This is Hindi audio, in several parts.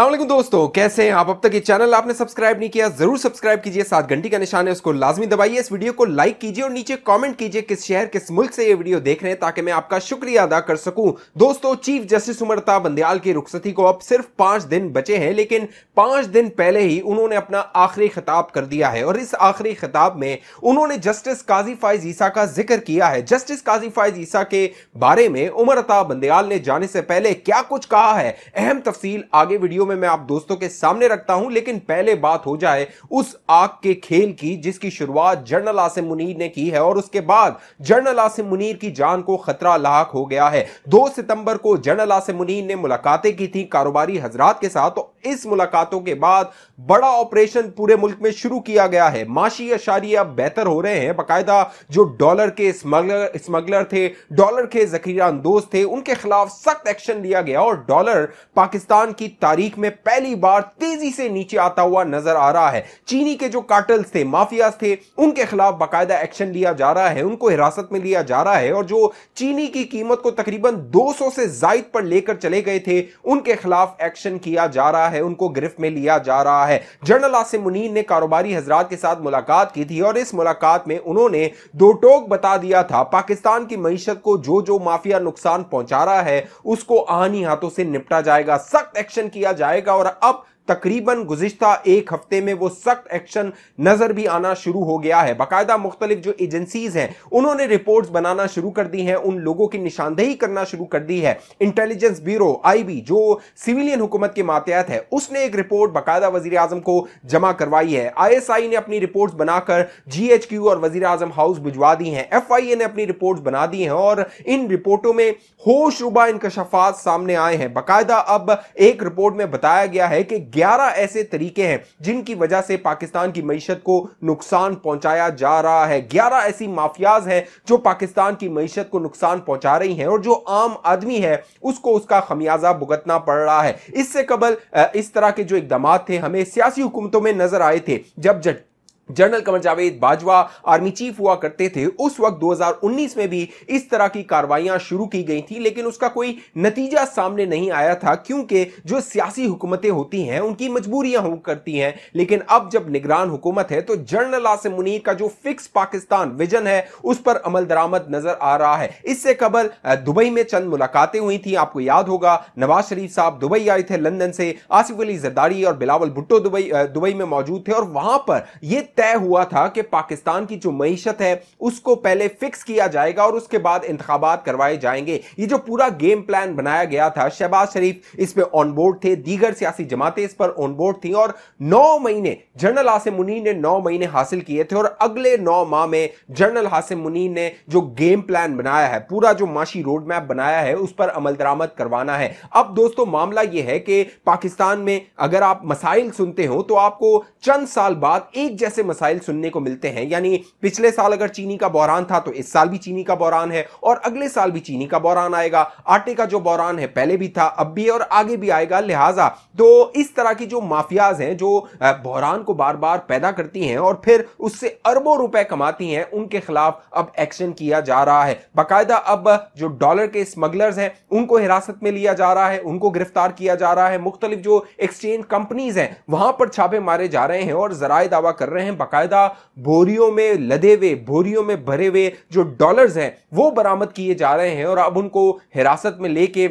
अल्लाह दोस्तों कैसे हैं आप अब तक ये चैनल आपने सब्सक्राइब नहीं किया जरूर सब्सक्राइब कीजिए सात घंटी का निशान है उसको लाजमी दबाइए इस वीडियो को लाइक कीजिए और नीचे कमेंट कीजिए किस शहर किस मुल्क से ये वीडियो देख रहे हैं ताकि मैं आपका शुक्रिया अदा कर सकूं दोस्तों चीफ जस्टिस उमरता बंदयाल की रुख्सती को अब सिर्फ पांच दिन बचे हैं लेकिन पांच दिन पहले ही उन्होंने अपना आखिरी खिताब कर दिया है और इस आखिरी खिताब में उन्होंने जस्टिस काजी फाइज ईसा का जिक्र किया है जस्टिस काजी फाइज ईसा के बारे में उमरता बंदयाल ने जाने से पहले क्या कुछ कहा है अहम तफसील आगे वीडियो वीडियो में मैं आप दोस्तों के सामने रखता हूं लेकिन पहले बात हो जाए उस आग के खेल की जिसकी शुरुआत जर्नल आसिम मुनीर ने की है और उसके बाद जर्नल आसिम मुनीर की जान को खतरा लाक हो गया है दो सितंबर को जर्नल आसिम मुनीर ने मुलाकातें की थी कारोबारी हजरात के साथ तो इस मुलाकातों के बाद बड़ा ऑपरेशन पूरे मुल्क में शुरू किया गया है माशी अशारी अब बेहतर हो रहे हैं बाकायदा जो डॉलर के स्मगलर स्मगलर थे डॉलर के जखीरा अंदोज थे उनके खिलाफ सख्त एक्शन लिया गया और डॉलर पाकिस्तान की तारीख में पहली बार तेजी से नीचे आता हुआ नजर आ रहा है चीनी के जो कार्टल्स थे माफियाज थे उनके खिलाफ बाकायदा एक्शन लिया जा रहा है उनको हिरासत में लिया जा रहा है और जो चीनी की कीमत को तकरीबन 200 से जायद पर लेकर चले गए थे उनके खिलाफ एक्शन किया जा रहा है है उनको गिरफ्त में लिया जा रहा है जनरल आसिम मुनीर ने कारोबारी हजरात के साथ मुलाकात की थी और इस मुलाकात में उन्होंने दो टोक बता दिया था पाकिस्तान की मीशत को जो जो माफिया नुकसान पहुंचा रहा है उसको आनी हाथों से निपटा जाएगा सख्त एक्शन किया जाएगा और अब तकरीबन गुजशत एक हफ्ते में वो सख्त एक्शन नजर भी आना शुरू हो गया है बाकायदा मुख्तलिफ जो एजेंसीज हैं उन्होंने रिपोर्ट्स बनाना शुरू कर दी हैं उन लोगों की निशानदेही करना शुरू कर दी है इंटेलिजेंस ब्यूरो आईबी जो सिविलियन हुकूमत के मातहत है उसने एक रिपोर्ट बाकायदा वजीर आजम को जमा करवाई है आई ने अपनी रिपोर्ट बनाकर जी एच क्यू और वजीर आजम हाउस भिजवा दी है एफ आई ए ने अपनी रिपोर्ट बना दी है और इन रिपोर्टों में होशरुबा इंकशफात सामने आए हैं बाकायदा अब एक रिपोर्ट में बताया गया है कि ग्यारह ऐसे तरीके हैं जिनकी वजह से पाकिस्तान की मीशत को नुकसान पहुंचाया जा रहा है ग्यारह ऐसी माफियाज हैं जो पाकिस्तान की मीशत को नुकसान पहुंचा रही हैं और जो आम आदमी है उसको उसका खमियाजा भुगतना पड़ रहा है इससे कबल इस तरह के जो इकदाम थे हमें सियासी हुकूमतों में नजर आए थे जब जट general Qamar Javed Bajwa army chief हुआ करते थे उस वक्त 2019 में भी इस तरह की कार्रवाइयां शुरू की गई थी लेकिन उसका कोई नतीजा सामने नहीं आया था क्योंकि जो सियासी हुकूमतें होती हैं उनकी मजबूरियां हुक करती हैं लेकिन अब जब निगरान हुकूमत है तो जनरल आसिम मुनीर का जो फिक्स पाकिस्तान विजन है उस पर अमल दरामद नजर आ रहा है इससे कबल दुबई में चंद मुलाकातें हुई थी आपको याद होगा नवाज शरीफ साहब दुबई आए थे लंदन से आसिफ अली जरदारी और बिलावल भुट्टो दुबई दुबई में मौजूद थे और वहां पर यह तय हुआ था कि पाकिस्तान की जो मीशत है उसको पहले फिक्स किया जाएगा और उसके बाद इंतबात करवाए जाएंगे ये जो पूरा गेम प्लान बनाया गया था शहबाज शरीफ इस पर ऑनबोर्ड थे दीगर सियासी जमातें इस पर ऑनबोर्ड थी और नौ महीने जनरल आसिम मुनीर ने नौ महीने हासिल किए थे और अगले नौ माह में जनरल हासिम मुनीर ने जो गेम प्लान बनाया है पूरा जो माशी रोड मैप बनाया है उस पर अमल दरामद करवाना है अब दोस्तों मामला यह है कि पाकिस्तान में अगर आप मसाइल सुनते हो तो आपको चंद साल बाद एक जैसे मसाइल सुनने को मिलते हैं यानी पिछले साल अगर चीनी का बहरान था तो इस साल भी चीनी का बहरान है और अगले साल भी चीनी का बहरान आएगा आटे का जो बहरान है पहले भी था अब भी और आगे भी आएगा लिहाजा तो इस तरह की जो माफियाज हैं जो बहरान को बार बार पैदा करती हैं और फिर उससे अरबों रुपए कमाती हैं उनके खिलाफ अब एक्शन किया जा रहा है बाकायदा अब जो डॉलर के स्मगलर्स हैं उनको हिरासत में लिया जा रहा है उनको गिरफ्तार किया जा रहा है मुख्तलिफ जो एक्सचेंज कंपनीज हैं वहां पर छापे मारे जा रहे हैं और जराए दावा कर रहे हैं हैं बाकायदा बोरियों में लदे हुए बोरियों में भरे हुए जो डॉलर्स हैं वो बरामद किए जा रहे हैं और अब उनको हिरासत में लेके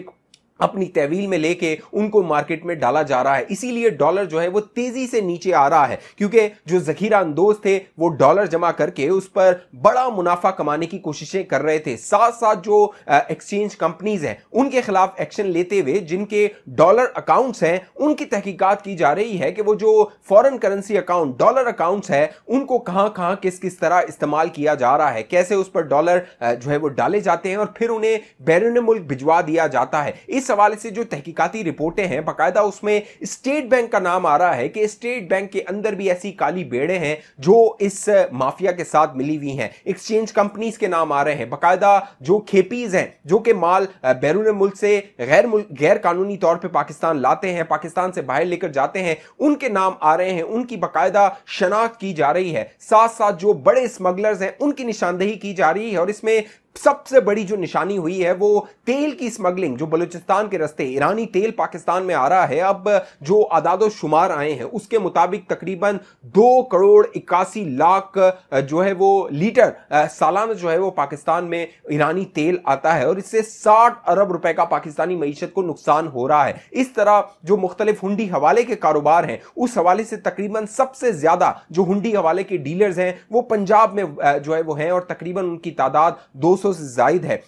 अपनी तहवील में लेके उनको मार्केट में डाला जा रहा है इसीलिए डॉलर जो है वो तेजी से नीचे आ रहा है क्योंकि जो जखीरा अंदोज थे वो डॉलर जमा करके उस पर बड़ा मुनाफा कमाने की कोशिशें कर रहे थे साथ साथ जो एक्सचेंज कंपनीज हैं उनके खिलाफ एक्शन लेते हुए जिनके डॉलर अकाउंट्स हैं उनकी तहकीकत की जा रही है कि वो जो foreign currency account dollar accounts है उनको कहाँ कहाँ किस किस तरह इस्तेमाल किया जा रहा है कैसे उस पर डॉलर जो है वो डाले जाते हैं और फिर उन्हें बैरून मुल्क भिजवा दिया जाता है इस हवाले से जो तहकीकती रिपोर्टें हैं बाकायदा उसमें स्टेट बैंक का नाम आ रहा है कि स्टेट बैंक के अंदर भी ऐसी काली बेड़े हैं जो इस माफिया के साथ मिली हुई हैं एक्सचेंज कंपनीज के नाम आ रहे हैं बाकायदा जो खेपीज हैं जो कि माल बैरून मुल्क से गैर मुल्क गैर कानूनी तौर पर पाकिस्तान लाते हैं पाकिस्तान से बाहर लेकर जाते हैं उनके नाम आ रहे हैं उनकी बाकायदा शनाख्त की जा रही है साथ साथ जो बड़े स्मगलर्स हैं उनकी निशानदेही की जा रही है और इसमें सबसे बड़ी जो निशानी हुई है वो तेल की स्मगलिंग जो बलूचिस्तान के रस्ते ईरानी तेल पाकिस्तान में आ रहा है अब जो आदाद शुमार आए हैं उसके मुताबिक तकरीबन दो करोड़ इक्यासी लाख जो है वो लीटर सालाना जो है वो पाकिस्तान में ईरानी तेल आता है और इससे साठ अरब रुपए का पाकिस्तानी मीशत को नुकसान हो रहा है इस तरह जो मुख्तलिफ हुडी हवाले के कारोबार हैं उस हवाले से तकरीबन सबसे ज्यादा जो हुडी हवाले के डीलर्स हैं वो पंजाब में जो है वो हैं और तकरीबन उनकी तादाद दो 200 से जायद है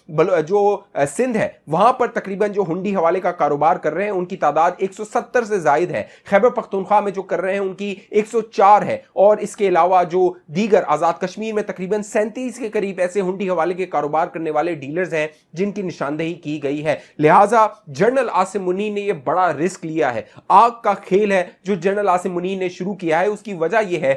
जो सिंध है वहां पर तकरीबन जो हुंडी हवाले का कारोबार कर रहे हैं उनकी तादाद 170 से जायद है खैबर पख्तनख्वा में जो कर रहे हैं उनकी 104 है और इसके अलावा जो दीगर आज़ाद कश्मीर में तकरीबन सैंतीस के करीब ऐसे हुंडी हवाले के कारोबार करने वाले डीलर्स हैं जिनकी निशानदेही की गई है लिहाजा जनरल आसिम मुनी ने यह बड़ा रिस्क लिया है आग का खेल है जो जनरल आसिम मुनी ने शुरू किया है उसकी वजह यह है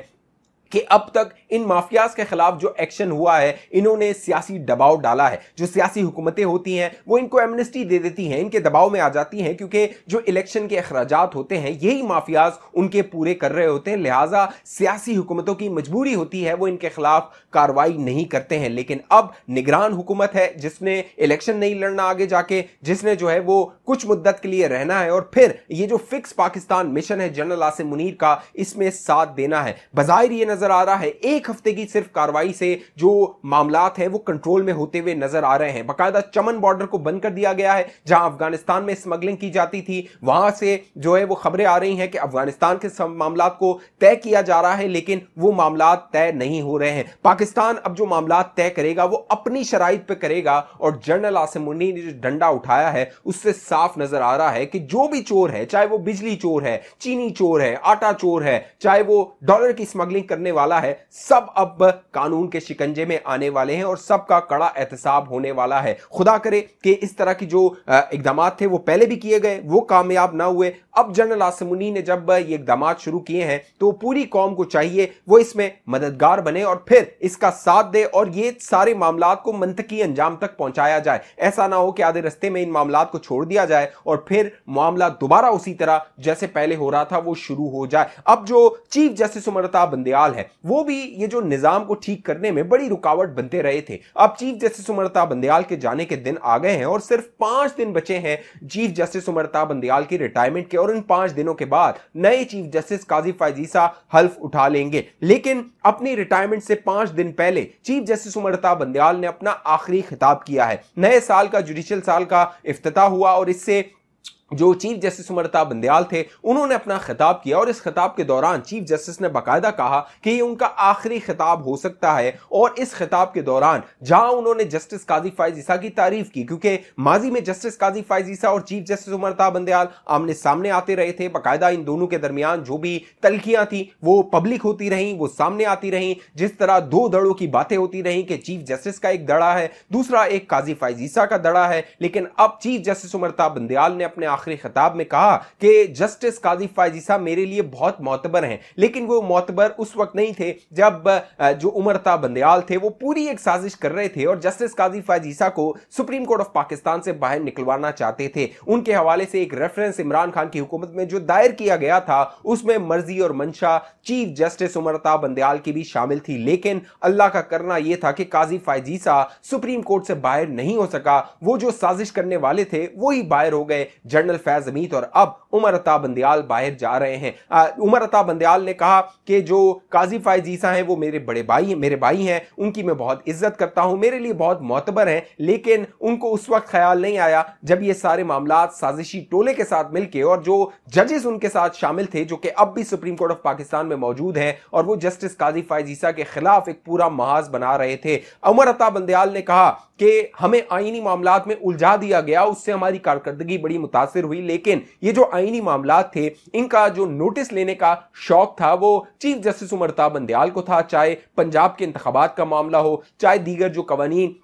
कि अब तक इन माफियाज के खिलाफ जो एक्शन हुआ है इन्होंने सियासी दबाव डाला है जो सियासी हुकूमतें होती हैं वो इनको एमनेस्टी दे देती हैं इनके दबाव में आ जाती हैं क्योंकि जो इलेक्शन के अखराज होते हैं यही माफियाज उनके पूरे कर रहे होते हैं लिहाजा सियासी हुकूमतों की मजबूरी होती है वो इनके खिलाफ कार्रवाई नहीं करते हैं लेकिन अब निगरान हुकूमत है जिसने इलेक्शन नहीं लड़ना आगे जाके जिसने जो है वो कुछ मुद्दत के लिए रहना है और फिर ये जो फिक्स पाकिस्तान मिशन है जनरल आसिम मुनीर का इसमें साथ देना है बाहर ये नजर आ रहा है एक हफ्ते की सिर्फ कार्रवाई से जो मामला है वो कंट्रोल में होते हुए नजर आ रहे हैं बाकायदा चमन बॉर्डर को बंद कर दिया गया है जहां अफगानिस्तान में स्मगलिंग की जाती थी वहां से जो है वो खबरें आ रही हैं कि अफगानिस्तान के मामला को तय किया जा रहा है लेकिन वो मामला तय नहीं हो रहे हैं पाकिस्तान अब जो मामला तय करेगा वो अपनी शराइ पर करेगा और जनरल आसिम मुन्नी ने जो डंडा उठाया है उससे साफ नजर आ रहा है कि जो भी चोर है चाहे वो बिजली चोर है चीनी चोर है आटा चोर है चाहे वो डॉलर की स्मगलिंग करने करने वाला है सब अब कानून के शिकंजे में आने वाले हैं और सबका कड़ा एहतसाब होने वाला है खुदा करे कि इस तरह की जो इकदाम थे वो पहले भी किए गए वो कामयाब ना हुए अब जनरल आसमुनी ने जब ये इकदाम शुरू किए हैं तो पूरी कौम को चाहिए वो इसमें मददगार बने और फिर इसका साथ दे और ये सारे मामला को मंतकी अंजाम तक पहुंचाया जाए ऐसा ना हो कि आधे रस्ते में इन मामला को छोड़ दिया जाए और फिर मामला दोबारा उसी तरह जैसे पहले हो रहा था वो शुरू हो जाए अब जो चीफ जस्टिस उमरता बंदयाल है वो भी ये जो निज़ाम को ठीक करने में बड़ी रुकावट बनते रहे थे अब चीफ जस्टिस उमरता बंदयाल के जाने के दिन आ गए हैं और सिर्फ पांच दिन बचे हैं चीफ जस्टिस उमरता बंदयाल की रिटायरमेंट के और इन पांच दिनों के बाद नए चीफ जस्टिस काजी फायजीसा हल्फ उठा लेंगे लेकिन अपनी रिटायरमेंट से पांच दिन पहले चीफ जस्टिस उमरता बंदयाल ने अपना आखिरी खिताब किया है नए साल का जुडिशियल साल का अफ्ताह हुआ और इससे जो चीफ जस्टिस उमरता बंदयाल थे उन्होंने अपना खिताब किया और इस खिताब के दौरान चीफ जस्टिस ने बाकायदा कहा कि ये उनका आखिरी खिताब हो सकता है और इस खिताब के दौरान जहां उन्होंने जस्टिस काजी फायज ईसा की तारीफ की क्योंकि माजी में जस्टिस काजी फायज ईसा और चीफ जस्टिस उमरता बंदयाल आमने सामने आते रहे थे बाकायदा इन दोनों के दरमियान जो भी तलखियां थी वो पब्लिक होती रहीं वो सामने आती रहीं जिस तरह दो दड़ों की बातें होती रहीं कि चीफ जस्टिस का एक दड़ा है दूसरा एक काजी फायज ईसा का दड़ा है लेकिन अब चीफ जस्टिस उमरता बंदयाल ने अपने आखिरी खिताब में कहा कि जस्टिस काजी फायजी साहब मेरे लिए बहुत मोतबर हैं लेकिन वो मोतबर उस वक्त नहीं थे जब जो उमरता बंदयाल थे वो पूरी एक साजिश कर रहे थे और जस्टिस काजी साहब को सुप्रीम कोर्ट ऑफ पाकिस्तान से बाहर निकलवाना चाहते थे उनके हवाले से एक रेफरेंस इमरान खान की हुकूमत में जो दायर किया गया था उसमें मर्जी और मंशा चीफ जस्टिस उमरता बंदयाल की भी शामिल थी लेकिन अल्लाह का करना यह था कि काजी फायजीसा सुप्रीम कोर्ट से बाहर नहीं हो सका वो जो साजिश करने वाले थे वो ही बाहर हो गए जर्नल जनरल फैज अमीत और अब उमर अता बंदयाल बाहर जा रहे हैं आ, उमर अता बंदयाल ने कहा कि जो काजी फायज ईसा हैं वो मेरे बड़े भाई हैं मेरे भाई हैं उनकी मैं बहुत इज्जत करता हूँ मेरे लिए बहुत मोतबर हैं लेकिन उनको उस वक्त ख्याल नहीं आया जब ये सारे मामला साजिशी टोले के साथ मिलकर और जो जजेस उनके साथ शामिल थे जो कि अब भी सुप्रीम कोर्ट ऑफ पाकिस्तान में मौजूद हैं और वो जस्टिस काजी फायज ईसा के खिलाफ एक पूरा महाज बना रहे थे उमर अता बंदयाल ने कहा कि हमें आइनी मामला में उलझा दिया गया उससे हमारी कारकर्दगी बड़ी मुतासर हुई लेकिन ये जो आइनी मामला थे इनका जो नोटिस लेने का शौक था वो चीफ जस्टिस उमरता बंदयाल को था चाहे पंजाब के इंतबात का मामला हो चाहे दीगर जो कवानीन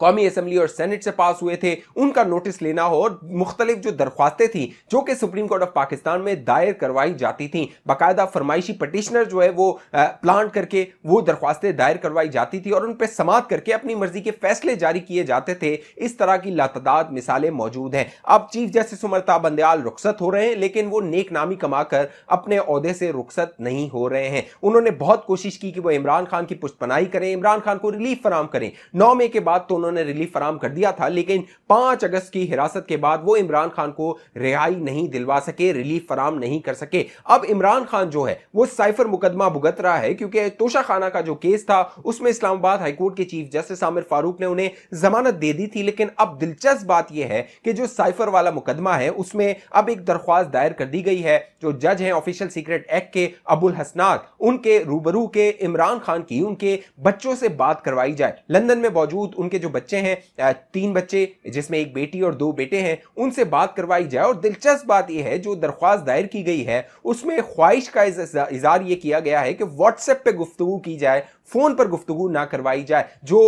कौमी असम्बली और सेनेट से पास हुए थे उनका नोटिस लेना हो और मुख्तलिफ जो दरख्वास्तें थी जो कि सुप्रीम कोर्ट ऑफ पाकिस्तान में दायर करवाई जाती थी बाकायदा फरमाइशी पटिशनर जो है वो प्लांट करके वो दरख्वास्तें दायर करवाई जाती थी और उन पर समात करके अपनी मर्जी के फैसले जारी किए जाते थे इस तरह की लातदाद मिसालें मौजूद हैं अब चीफ जस्टिस उमरता बंदयाल रुखसत हो रहे हैं लेकिन वो नेक नामी कमाकर अपने अहदे से रुखसत नहीं हो रहे हैं उन्होंने बहुत कोशिश की कि वो इमरान खान की पुष्पनाई करें इमरान खान को रिलीफ फराम करें नौ मई के बाद तो उन्होंने उन्होंने रिलीफ फराम कर दिया था लेकिन पांच अगस्त की हिरासत के बाद वो इमरान खान को रिहाई नहीं दिलवा सके रिलीफ फराम नहीं कर सके अब इमरान खान जो है वो साइफर मुकदमा भुगत रहा है क्योंकि तोशा खाना का जो केस था उसमें इस्लामाबाद हाईकोर्ट के चीफ जस्टिस आमिर फारूक ने उन्हें जमानत दे दी थी लेकिन अब दिलचस्प बात यह है कि जो साइफर वाला मुकदमा है उसमें अब एक दरख्वास्त दायर कर दी गई है जो जज हैं ऑफिशियल सीक्रेट एक्ट के अबुल हसनाक उनके रूबरू के इमरान खान की उनके बच्चों से बात करवाई जाए लंदन में मौजूद उनके जो बच्चे हैं तीन बच्चे जिसमें एक बेटी और दो बेटे हैं उनसे बात करवाई जाए और दिलचस्प बात यह है जो दरख्वास्त दायर की गई है उसमें ख्वाहिश का इजहार यह किया गया है कि व्हाट्सएप पर गुफ्तु की जाए फोन पर गुफ्तु ना करवाई जाए जो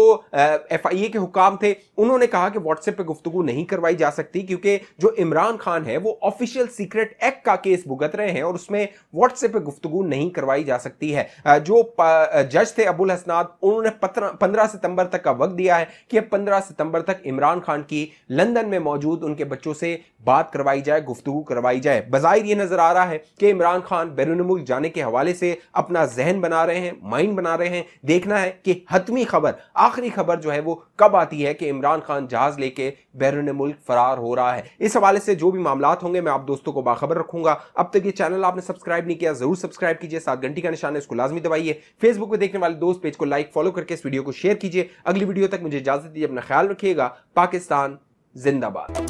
एफ आई ए के हुकाम थे उन्होंने कहा कि व्हाट्सएप पर गुफ्तु नहीं करवाई जा सकती क्योंकि जो इमरान खान है वो ऑफिशियल सीक्रेट एक्ट का केस भुगत रहे हैं और उसमें व्हाट्सएप पर गुफ्तु नहीं करवाई जा सकती है जो जज थे अबुल हसनाद उन्होंने पंद्रह सितंबर तक का वक्त दिया है कि 15 सितंबर तक इमरान खान की लंदन में मौजूद उनके बच्चों से बात करवाई जाए गुफ्तु करवाई जाए बाहर ये नजर आ रहा है कि इमरान खान बैरून मुल्क जाने के हवाले से अपना जहन बना रहे हैं माइंड बना रहे हैं देखना है कि हतमी खबर आखिरी खबर जो है वो कब आती है कि इमरान खान जहाज लेके बैरून मुल्क फरार हो रहा है इस हवाले से जो भी मामला होंगे मैं आप दोस्तों को बाखबर रखूंगा अब तक ये चैनल आपने सब्सक्राइब नहीं किया जरूर सब्सक्राइब कीजिए सात घंटी का निशान है इसको लाजमी दबाइए फेसबुक पर देखने वाले दोस्त पेज को लाइक फॉलो करके इस वीडियो को शेयर कीजिए अगली वीडियो तक मुझे इजाजत दीजिए अपना ख्याल रखिएगा पाकिस्तान जिंदाबाद